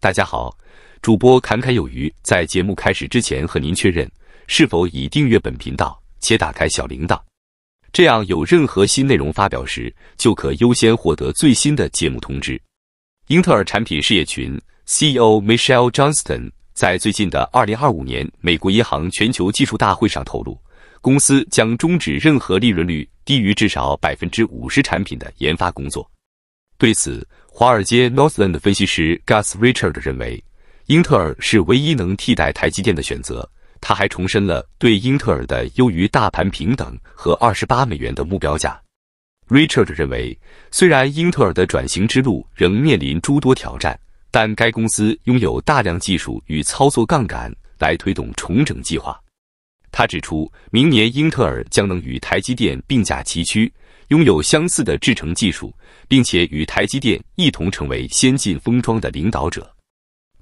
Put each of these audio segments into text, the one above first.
大家好，主播侃侃有余。在节目开始之前，和您确认是否已订阅本频道且打开小铃铛，这样有任何新内容发表时，就可优先获得最新的节目通知。英特尔产品事业群 CEO Michelle Johnston 在最近的二零二五年美国银行全球技术大会上透露，公司将终止任何利润率低于至少百分之五十产品的研发工作。对此，华尔街 Northland 分析师 Gus Richard 认为，英特尔是唯一能替代台积电的选择。他还重申了对英特尔的优于大盘平等和二十八美元的目标价。Richard 认为，虽然英特尔的转型之路仍面临诸多挑战，但该公司拥有大量技术与操作杠杆来推动重整计划。他指出，明年英特尔将能与台积电并驾齐驱。拥有相似的制程技术，并且与台积电一同成为先进封装的领导者。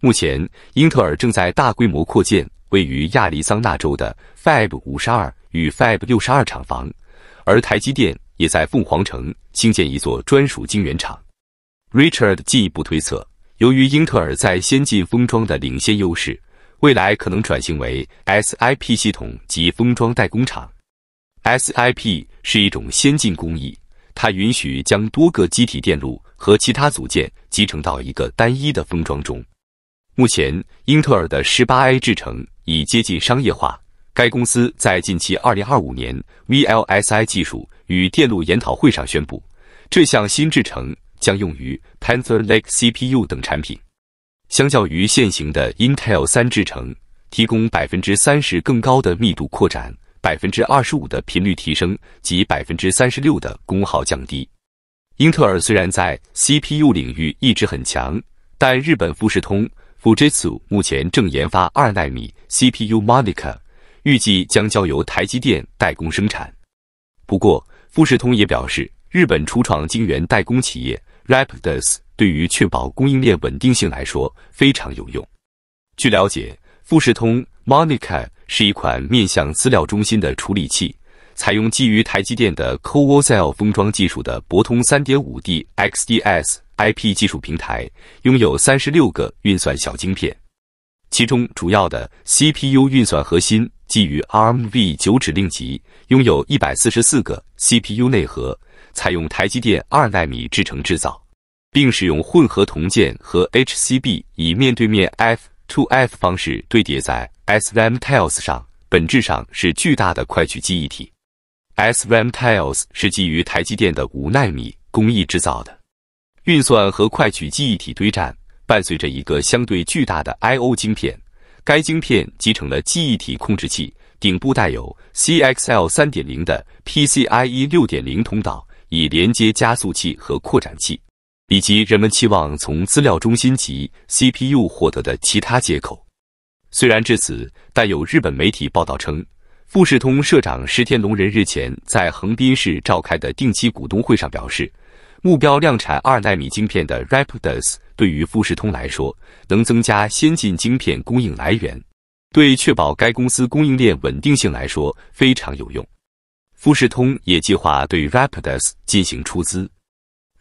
目前，英特尔正在大规模扩建位于亚利桑那州的 Fab 52与 Fab 62厂房，而台积电也在凤凰城兴建一座专属晶圆厂。Richard 进一步推测，由于英特尔在先进封装的领先优势，未来可能转型为 SIP 系统及封装代工厂。SIP 是一种先进工艺，它允许将多个机体电路和其他组件集成到一个单一的封装中。目前，英特尔的 18A 制程已接近商业化。该公司在近期2025年 VLSI 技术与电路研讨会上宣布，这项新制程将用于 Panther Lake CPU 等产品，相较于现行的 Intel 3制程，提供百分之三十更高的密度扩展。百分之二十五的频率提升及百分之三十六的功耗降低。英特尔虽然在 CPU 领域一直很强，但日本富士通 （Fujitsu） 目前正研发二纳米 CPU Monica，预计将交由台积电代工生产。不过，富士通也表示，日本初创晶圆代工企业 Rapidus 对于确保供应链稳定性来说非常有用。据了解，富士通 Monica。是一款面向资料中心的处理器，采用基于台积电的 CoWoS 封装技术的博通 3.5D XDS IP 技术平台，拥有三十六个运算小晶片。其中主要的 CPU 运算核心基于 ARMv9 指令集，拥有一百四十四个 CPU 内核，采用台积电二纳米制程制造，并使用混合铜件和 HCB 以面对面 F。Two F 方式堆叠在 S RAM Tiles 上，本质上是巨大的快取记忆体。S RAM Tiles 是基于台积电的五纳米工艺制造的。运算和快取记忆体堆栈伴随着一个相对巨大的 I O 晶片，该晶片集成了记忆体控制器，顶部带有 CXL 3.0的 PCIe 6.0通道，以连接加速器和扩展器。以及人们期望从资料中心及 CPU 获得的其他接口。虽然至此，但有日本媒体报道称，富士通社长石田龙人日前在横滨市召开的定期股东会上表示，目标量产二纳米晶片的 Rapidus 对于富士通来说，能增加先进晶片供应来源，对确保该公司供应链稳定性来说非常有用。富士通也计划对 Rapidus 进行出资。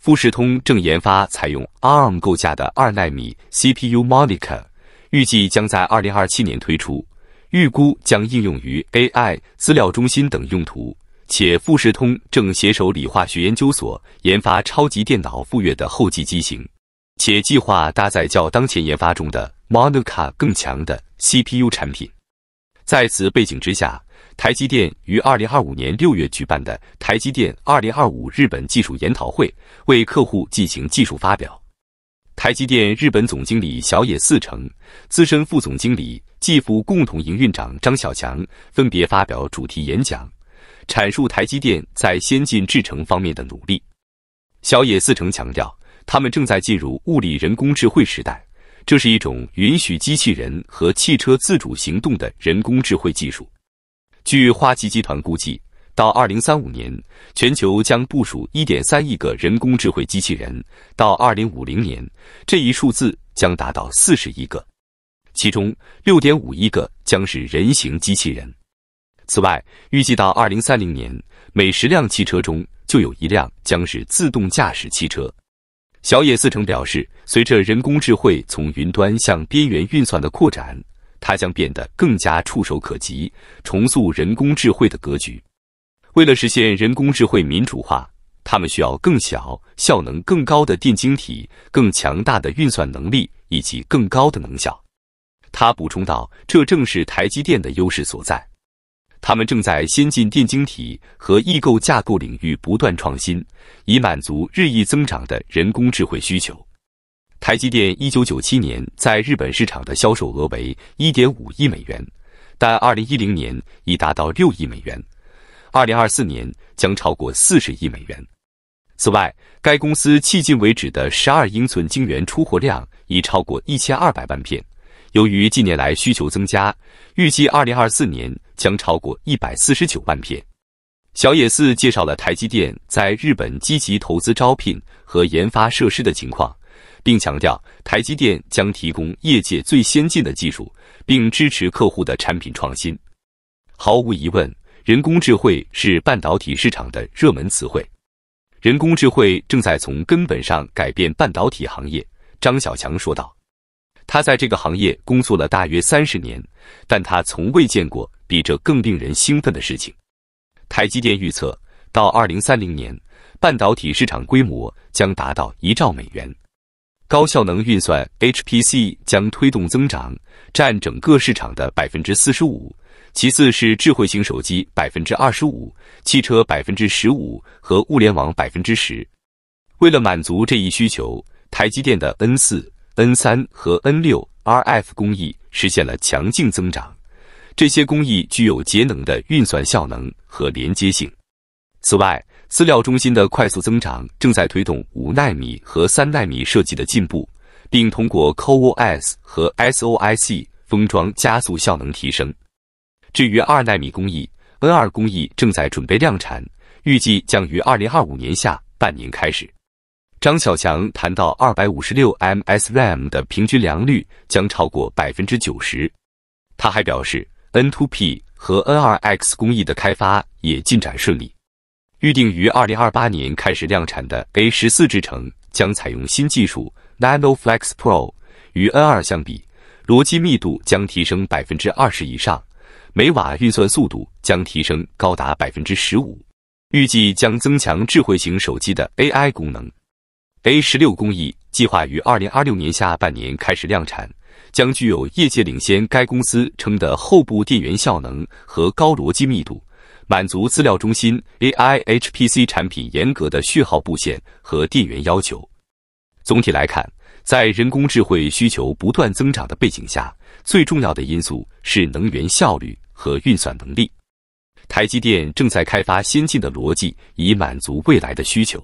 富士通正研发采用 ARM 构架的二纳米 CPU Monica，预计将在二零二七年推出，预估将应用于 AI 资料中心等用途。且富士通正携手理化学研究所研发超级电脑富岳的后继机型，且计划搭载较当前研发中的 Monica 更强的 CPU 产品。在此背景之下，台积电于二零二五年六月举办的台积电二零二五日本技术研讨会，为客户进行技术发表。台积电日本总经理小野四成、资深副总经理继父共同营运长张小强分别发表主题演讲，阐述台积电在先进制程方面的努力。小野四成强调，他们正在进入物理人工智慧时代。这是一种允许机器人和汽车自主行动的人工智慧技术。据花旗集团估计，到2035年，全球将部署1.3亿个人工智慧机器人；到2050年，这一数字将达到40亿个，其中6.5亿个将是人形机器人。此外，预计到2030年，每十辆汽车中就有一辆将是自动驾驶汽车。小野寺成表示，随着人工智慧从云端向边缘运算的扩展，它将变得更加触手可及，重塑人工智慧的格局。为了实现人工智慧民主化，他们需要更小、效能更高的电晶体，更强大的运算能力以及更高的能效。他补充道，这正是台积电的优势所在。他们正在先进电晶体和异构架构领域不断创新，以满足日益增长的人工智慧需求。台积电一九九七年在日本市场的销售额为一点五亿美元，但二零一零年已达到六亿美元，二零二四年将超过四十亿美元。此外，该公司迄今为止的十二英寸晶圆出货量已超过一千二百万片。由于近年来需求增加，预计二零二四年将超过一百四十九万片。小野寺介绍了台积电在日本积极投资、招聘和研发设施的情况，并强调台积电将提供业界最先进的技术，并支持客户的产品创新。毫无疑问，人工智能是半导体市场的热门词汇。人工智能正在从根本上改变半导体行业，张小强说道。他在这个行业工作了大约三十年，但他从未见过比这更令人兴奋的事情。台积电预测，到二零三零年，半导体市场规模将达到一兆美元。高效能运算 （HPC） 将推动增长，占整个市场的百分之四十五。其次是智慧型手机百分之二十五，汽车百分之十五和物联网百分之十。为了满足这一需求，台积电的 N 四。N 三和 N 六 RF 工艺实现了强劲增长，这些工艺具有节能的运算效能和连接性。此外，资料中心的快速增长正在推动五纳米和三纳米设计的进步，并通过 CoOS 和 SOIC 封装加速效能提升。至于二纳米工艺，N 二工艺正在准备量产，预计将于二零二五年下半年开始。张小强谈到，二百五十六 M Sram 的平均良率将超过百分之九十。他还表示，N2P 和 N2X 工艺的开发也进展顺利。预定于二零二八年开始量产的 A 十四制程将采用新技术 Nano Flex Pro，与 N 二相比，逻辑密度将提升百分之二十以上，每瓦运算速度将提升高达百分之十五，预计将增强智慧型手机的 AI 功能。A 十六工艺计划于二零二六年下半年开始量产，将具有业界领先。该公司称的后部电源效能和高逻辑密度，满足资料中心 AI HPC 产品严格的序号布线和电源要求。总体来看，在人工智慧需求不断增长的背景下，最重要的因素是能源效率和运算能力。台积电正在开发先进的逻辑，以满足未来的需求。